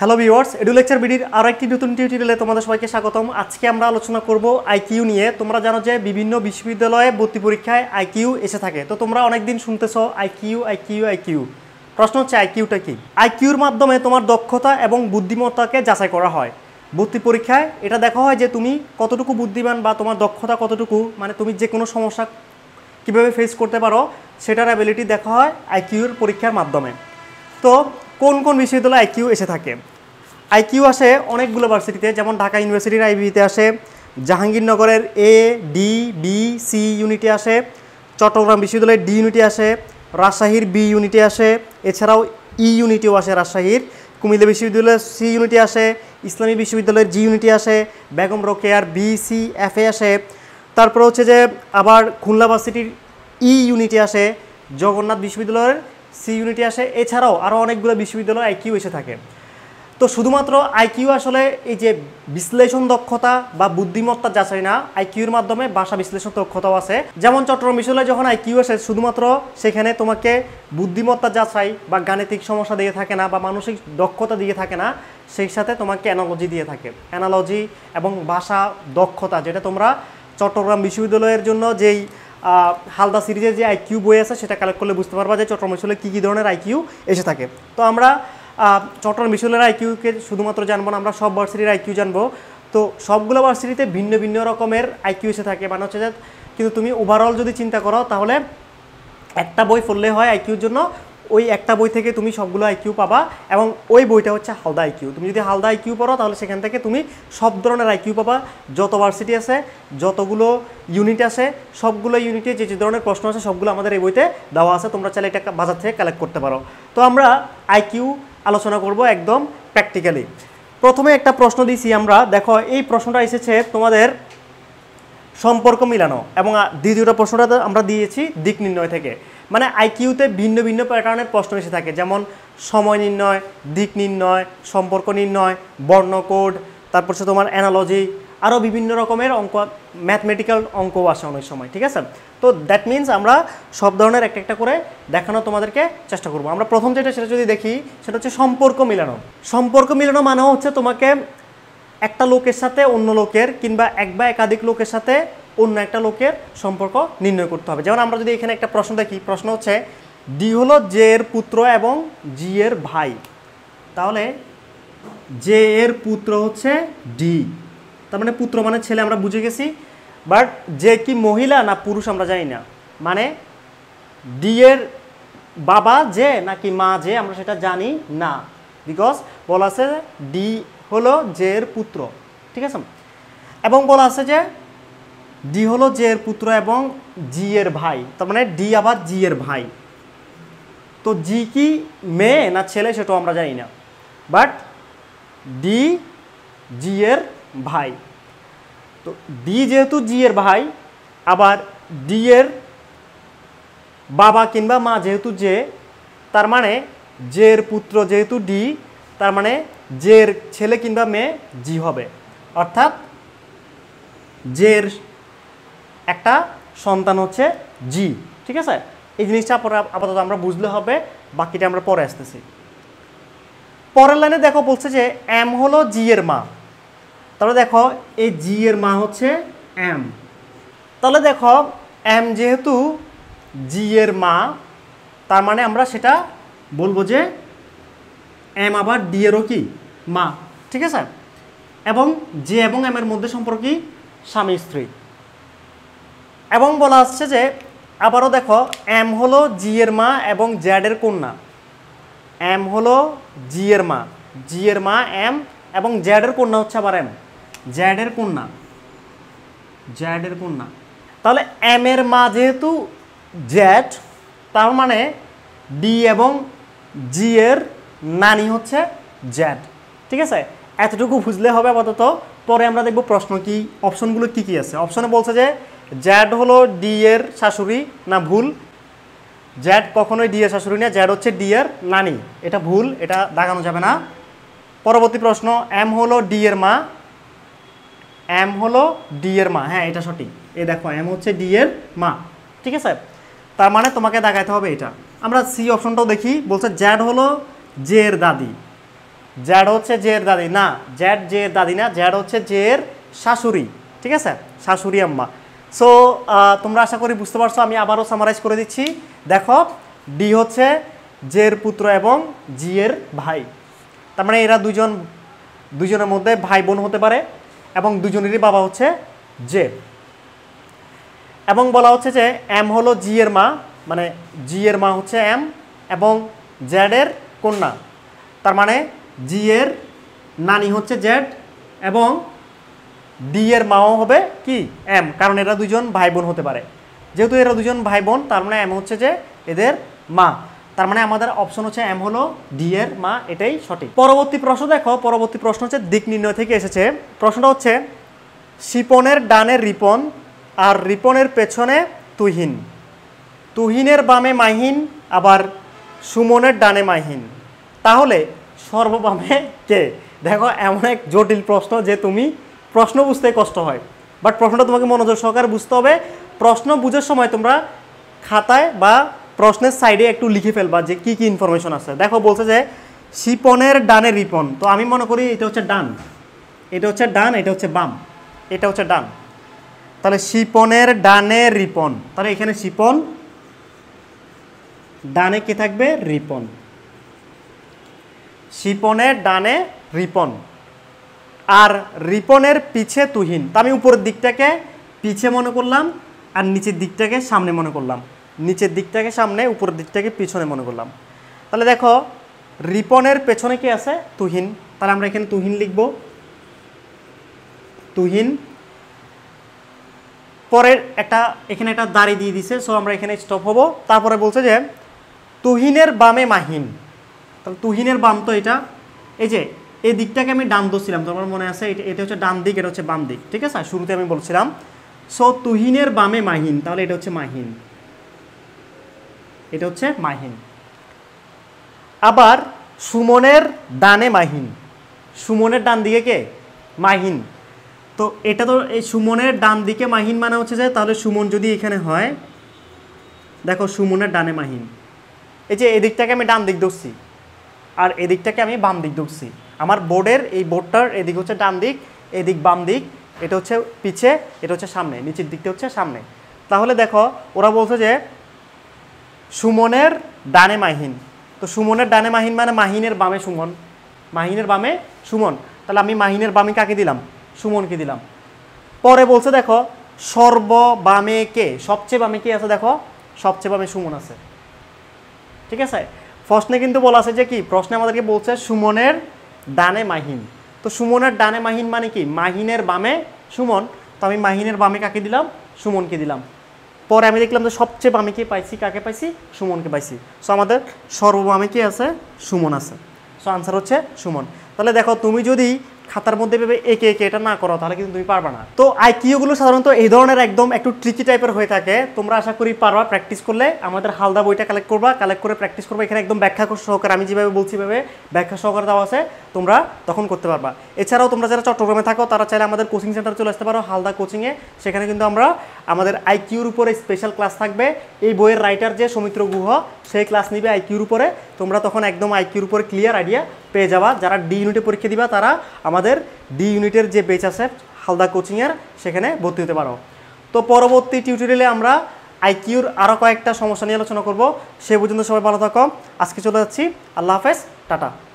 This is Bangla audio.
হ্যালো ভিওয়ার্স এডু লেকচার বিডির আরও একটি নতুন টিউটোরিয়ালে তোমাদের সবাইকে স্বাগতম আজকে আমরা আলোচনা করব আইকিউ নিয়ে তোমরা জানো যে বিভিন্ন বিশ্ববিদ্যালয়ে ভর্তি পরীক্ষায় আইকিউ এসে থাকে তো তোমরা অনেকদিন শুনতেছ আইকিউ আইকিউ আইকিউ প্রশ্ন হচ্ছে আইকিউটা কি আইকিউর মাধ্যমে তোমার দক্ষতা এবং বুদ্ধিমত্তাকে যাচাই করা হয় ভর্তি পরীক্ষায় এটা দেখা হয় যে তুমি কতটুকু বুদ্ধিমান বা তোমার দক্ষতা কতটুকু মানে তুমি যে কোনো সমস্যা কীভাবে ফেস করতে পারো সেটার অ্যাবিলিটি দেখা হয় আইকিউর পরীক্ষার মাধ্যমে তো কোন কোন বিশ্ববিদ্যালয়ে আইকিউ এসে থাকে আইকিউ আসে অনেকগুলো ভার্সিটিতে যেমন ঢাকা ইউনিভার্সিটির আইবিতে আসে জাহাঙ্গীরনগরের এ ডি বি সি ইউনিটে আসে চট্টগ্রাম বিশ্ববিদ্যালয়ের ডি ইউনিটে আসে রাজশাহীর বি ইউনিটে আসে এছাড়াও ই ইউনিটেও আসে রাজশাহীর কুমিল্লা বিশ্ববিদ্যালয়ের সি ইউনিটে আসে ইসলামী বিশ্ববিদ্যালয়ের জি ইউনিটে আসে বেগম রোকেয়ার বি সি এফ এ আসে তারপর হচ্ছে যে আবার খুলনা ভার্সিটির ই ইউনিটে আসে জগন্নাথ বিশ্ববিদ্যালয়ের সি ইউনিটে আসে এছাড়াও আরও অনেকগুলো বিশ্ববিদ্যালয় আইকিউ এসে থাকে তো শুধুমাত্র আইকিউ আসলে এই যে বিশ্লেষণ দক্ষতা বা বুদ্ধিমত্তা যাচাই না আইকিউর মাধ্যমে ভাষা বিশ্লেষণ দক্ষতাও আছে যেমন চট্টগ্রাম বিশ্ববিদ্যালয় যখন আইকিউ আসে শুধুমাত্র সেখানে তোমাকে বুদ্ধিমত্তা যাচাই বা গাণিতিক সমস্যা দিয়ে থাকে না বা মানসিক দক্ষতা দিয়ে থাকে না সেই সাথে তোমাকে অ্যানালজি দিয়ে থাকে অ্যানালজি এবং ভাষা দক্ষতা যেটা তোমরা চট্টগ্রাম বিশ্ববিদ্যালয়ের জন্য যেই হালদা সিরিজে যে আইকিউ বই আছে সেটা কালেক্ট করলে বুঝতে পারবা যে চট্টগ্রাম মিশলে কী কী ধরনের আইকিউ এসে থাকে তো আমরা চট্টগ্রাম মিশলের আইকিউকে শুধুমাত্র জানবো না আমরা সব বার্সিটির আইকিউ জানবো তো সবগুলো ভার্সিটিতে ভিন্ন ভিন্ন রকমের আইকিউ এসে থাকে মানে হচ্ছে যে কিন্তু তুমি ওভারঅল যদি চিন্তা করো তাহলে একটা বই পড়লে হয় আইকিউর জন্য ওই একটা বই থেকে তুমি সবগুলো আইকিউ পাবা এবং ওই বইটা হচ্ছে হালদা আইকিউ তুমি যদি হালদা আইকিউ পড়ো তাহলে সেখান থেকে তুমি সব ধরনের আইকিউ পাবা যত ভার্সিটি আছে যতগুলো ইউনিট আছে সবগুলো ইউনিটে যে যে ধরনের প্রশ্ন আছে সবগুলো আমাদের এই বইতে দেওয়া আছে তোমরা চাইলে এটা বাজার থেকে কালেক্ট করতে পারো তো আমরা আইকিউ আলোচনা করব একদম প্র্যাকটিক্যালি প্রথমে একটা প্রশ্ন দিছি আমরা দেখো এই প্রশ্নটা এসেছে তোমাদের সম্পর্ক মিলানো এবং দ্বিতীয়টা প্রশ্নটা আমরা দিয়েছি দিক নির্ণয় থেকে মানে আইকিউতে ভিন্ন ভিন্ন প্যাটার্নের প্রশ্ন এসে থাকে যেমন সময় নির্ণয় দিক নির্ণয় সম্পর্ক নির্ণয় বর্ণকোড তারপর হচ্ছে তোমার অ্যানালজি আরও বিভিন্ন রকমের অঙ্ক ম্যাথমেটিক্যাল অঙ্ক আসে অনেক সময় ঠিক আছে তো দ্যাট মিনস আমরা সব ধরনের একটা একটা করে দেখানো তোমাদেরকে চেষ্টা করব আমরা প্রথম যেটা সেটা যদি দেখি সেটা হচ্ছে সম্পর্ক মিলানো সম্পর্ক মিলানো মানে হচ্ছে তোমাকে একটা লোকের সাথে অন্য লোকের কিংবা এক বা একাধিক লোকের সাথে অন্য একটা লোকের সম্পর্ক নির্ণয় করতে হবে যেমন আমরা যদি এখানে একটা প্রশ্ন দেখি প্রশ্ন হচ্ছে ডি হলো জে এর পুত্র এবং জি এর ভাই তাহলে জে এর পুত্র হচ্ছে ডি তার মানে পুত্র মানে ছেলে আমরা বুঝে গেছি বাট যে কি মহিলা না পুরুষ আমরা জানি না মানে ডি এর বাবা যে নাকি মা যে আমরা সেটা জানি না বিকজ বলা আছে ডি হলো জে এর পুত্র ঠিক আছে এবং বলা আছে যে ডি হলো জে এর পুত্র এবং জি এর ভাই তার মানে ডি আবার জি এর ভাই তো জি কি মেয়ে না ছেলে সেটাও আমরা জানি না বাট ডি জি এর ভাই তো ডি যেহেতু জি এর ভাই আবার ডি এর বাবা কিংবা মা যেহেতু জে তার মানে জে এর পুত্র যেহেতু ডি তার মানে জের ছেলে কিংবা মেয়ে জি হবে অর্থাৎ জের একটা সন্তান হচ্ছে জি ঠিক আছে এই জিনিসটা আপনারা আপাতত আমরা বুঝলে হবে বাকিটা আমরা পরে আসতেছি পরের লাইনে দেখো বলছে যে এম হলো জি এর মা তাহলে দেখো এই জি এর মা হচ্ছে এম তাহলে দেখো এম যেহেতু জি এর মা তার মানে আমরা সেটা বলবো যে এম আবার ডি এরও কি মা ঠিক আছে এবং জে এবং এম এর মধ্যে সম্পর্ক স্বামী স্ত্রী এবং বলা আসছে যে আবারও দেখো এম হলো জি এর মা এবং জ্যাড এর কন্যা এম হলো জি এর মা জি এর মা এম এবং জ্যাড এর কন্যা হচ্ছে আবার এম জ্যাড এর কন্যা জ্যাড এর কন্যা তাহলে এম এর মা যেহেতু জ্যাড তার মানে ডি এবং জি এর নানি হচ্ছে জ্যাড ঠিক আছে এতটুকু বুঝলে হবে আপাতত পরে আমরা দেখব প্রশ্ন কি অপশনগুলো কি কি আছে অপশনে বলছে যে জ্যাড হলো ডি এর শাশুড়ি না ভুল জ্যাড কখনোই ডি এর শাশুড়ি না জ্যাড হচ্ছে ডি এর নানি এটা ভুল এটা দাগানো যাবে না পরবর্তী প্রশ্ন এম হলো ডি এর মা এম হলো ডি এর মা হ্যাঁ এটা সঠিক এ দেখো এম হচ্ছে ডি এর মা ঠিক আছে তার মানে তোমাকে দাগাইতে হবে এটা আমরা সি অপশনটাও দেখি বলছে জ্যাড হলো জের দাদি জ্যাড হচ্ছে জের দাদি না জ্যাড জের দাদি না জ্যাড হচ্ছে জের শাশুড়ি ঠিক আছে শাশুড়ি আম্মা সো তোমরা আশা করি বুঝতে পারছো আমি আবারও সামারাইজ করে দিচ্ছি দেখো ডি হচ্ছে জের পুত্র এবং জিয়ের ভাই তার মানে এরা দুজন দুজনের মধ্যে ভাই বোন হতে পারে এবং দুজনেরই বাবা হচ্ছে জে এবং বলা হচ্ছে যে এম হলো জি এর মা মানে জি এর মা হচ্ছে এম এবং জ্যাডের কন্যা তার মানে জি এর নানি হচ্ছে জেড এবং ডি এর মাও হবে কি এম কারণ এরা দুজন ভাই বোন হতে পারে যেহেতু এরা দুজন ভাই বোন তার মানে এম হচ্ছে যে এদের মা তার মানে আমাদের অপশন হচ্ছে এম হলো ডি এর মা এটাই সঠিক পরবর্তী প্রশ্ন দেখো পরবর্তী প্রশ্ন হচ্ছে দিক নির্ণয় থেকে এসেছে প্রশ্নটা হচ্ছে শিপনের ডানে রিপন আর রিপনের পেছনে তুহিন তুহিনের বামে মাহিন আবার সুমনের ডানে মাহিন তাহলে সর্ববামে কে দেখো এমন এক জটিল প্রশ্ন যে তুমি প্রশ্ন বুঝতে কষ্ট হয় বাট প্রশ্নটা তোমাকে মনোযোগ সহকারে বুঝতে হবে প্রশ্ন বুঝার সময় তোমরা খাতায় বা প্রশ্নের সাইডে একটু লিখে ফেলবা যে কি কি ইনফরমেশন আছে দেখো বলছে যে শিপনের ডানে রিপন তো আমি মনে করি এটা হচ্ছে ডান এটা হচ্ছে ডান এটা হচ্ছে বাম এটা হচ্ছে ডান তাহলে শিপনের ডানে রিপন তাহলে এখানে শিপন ডানে কি থাকবে রিপন শিপনের ডানে রিপন আর রিপনের পিছে তুহিন তা আমি উপরের দিকটাকে পিছে মনে করলাম আর নিচের দিকটাকে সামনে মনে করলাম নিচের দিকটাকে সামনে উপরের দিকটাকে পিছনে মনে করলাম তাহলে দেখো রিপনের পেছনে কি আছে তুহিন তাহলে আমরা এখানে তুহিন লিখব তুহিন পরের একটা এখানে একটা দাড়ি দিয়ে দিছে সো আমরা এখানে স্টপ হব তারপরে বলছে যে তুহিনের বামে মাহিন তাহলে তুহিনের বাম তো এটা এই যে এই দিকটাকে আমি ডান ধরছিলাম তোমার মনে আছে এটা এটা হচ্ছে ডান দিক এটা হচ্ছে বাম দিক ঠিক আছে শুরুতে আমি বলছিলাম সো তুহিনের বামে মাহিন তাহলে এটা হচ্ছে মাহিন এটা হচ্ছে মাহিন আবার সুমনের দানে মাহিন সুমনের ডান দিকে কে মাহিন তো এটা তো এই সুমনের ডান দিকে মাহিন মানে হচ্ছে যে তাহলে সুমন যদি এখানে হয় দেখো সুমনের ডানে মাহিন এই যে এদিকটাকে আমি ডান দিক ধরছি আর এদিকটাকে আমি বাম দিক ধরছি আমার বোর্ডের এই বোর্ডটার এদিক হচ্ছে ডান দিক এদিক বাম দিক এটা হচ্ছে পিছে এটা হচ্ছে সামনে নিচের দিকটা হচ্ছে সামনে তাহলে দেখো ওরা বলছে যে সুমনের ডানে মাহিন তো সুমনের ডানে মাহিন মানে মাহিনের বামে সুমন মাহিনের বামে সুমন তাহলে আমি মাহিনের বামে কাকে দিলাম সুমনকে দিলাম পরে বলছে দেখো সর্ব বামে কে সবচেয়ে বামে কে আছে দেখো সবচেয়ে বামে সুমন আছে ঠিক আছে প্রশ্নে কিন্তু বলা আছে যে কি প্রশ্নে আমাদেরকে বলছে সুমনের ডানে মাহিন তো সুমনের ডানে মাহিন মানে কি মাহিনের বামে সুমন তো আমি মাহিনের বামে কাকে দিলাম সুমনকে দিলাম পরে আমি দেখলাম যে সবচেয়ে বামে কি পাইছি কাকে পাইছি সুমনকে পাইছি সো আমাদের সর্ববামে কি আছে সুমন আছে সো আনসার হচ্ছে সুমন তাহলে দেখো তুমি যদি খাতার মধ্যে ভেবে একে একে এটা না করো তাহলে কিন্তু তুমি পারবা না তো আইকিউগুলো সাধারণত এই ধরনের একদম একটু ট্রিকি টাইপের হয়ে থাকে তোমরা আশা করি পারবা প্র্যাকটিস করলে আমাদের হালদা বইটা কালেক্ট করবা কালেক্ট করে প্র্যাকটিস করবা এখানে একদম ব্যাখ্যা সহকারে আমি যেভাবে বলছি ভাবে ব্যাখ্যা সহকারে দেওয়া আছে তোমরা তখন করতে পারবা এছাড়াও তোমরা যারা চট্টগ্রামে থাকো তারা চাইলে আমাদের কোচিং সেন্টার চলে আসতে পারো হালদা কোচিংয়ে সেখানে কিন্তু আমরা আমাদের আইকিউর উপরে স্পেশাল ক্লাস থাকবে এই বইয়ের রাইটার যে সৌমিত্র গুহ সেই ক্লাস নিবে আইকিউর উপরে তোমরা তখন একদম আইকিউর উপরে ক্লিয়ার আইডিয়া পেয়ে যাবা যারা ডি ইউনিটে পরীক্ষা দিবা তারা আমাদের ডি ইউনিটের যে বেচ আছে হালদা কোচিংয়ের সেখানে ভর্তি হতে পারো তো পরবর্তী টিউটোরিয়ালে আমরা আইকিউর আরও কয়েকটা সমস্যা নিয়ে আলোচনা করব সে পর্যন্ত সবাই ভালো থাকো আজকে চলে যাচ্ছি আল্লাহ হাফেজ টাটা